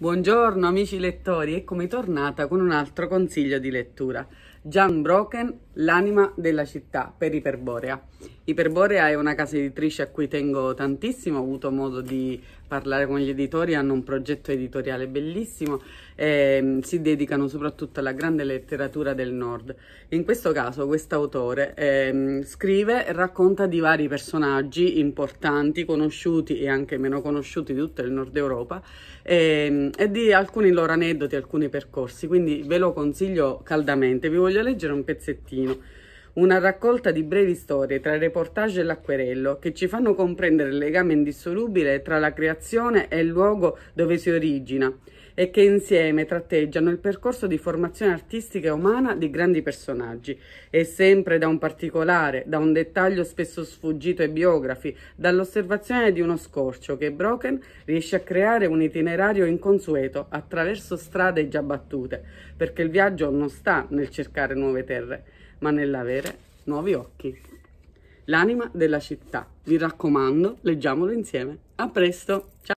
Buongiorno amici lettori, eccomi tornata con un altro consiglio di lettura. Jan Broken, l'anima della città per Iperborea. Iperborea è una casa editrice a cui tengo tantissimo, ho avuto modo di parlare con gli editori, hanno un progetto editoriale bellissimo e ehm, si dedicano soprattutto alla grande letteratura del nord. In questo caso quest'autore eh, scrive e racconta di vari personaggi importanti, conosciuti e anche meno conosciuti di tutto il nord Europa eh, e di alcuni loro aneddoti, alcuni percorsi, quindi ve lo consiglio caldamente. Vi voglio voglio leggere un pezzettino una raccolta di brevi storie tra il reportage e l'acquerello che ci fanno comprendere il legame indissolubile tra la creazione e il luogo dove si origina e che insieme tratteggiano il percorso di formazione artistica e umana di grandi personaggi e sempre da un particolare, da un dettaglio spesso sfuggito ai biografi, dall'osservazione di uno scorcio che Broken riesce a creare un itinerario inconsueto attraverso strade già battute, perché il viaggio non sta nel cercare nuove terre, ma nell'avere nuovi occhi. L'anima della città. Vi raccomando, leggiamolo insieme. A presto, ciao!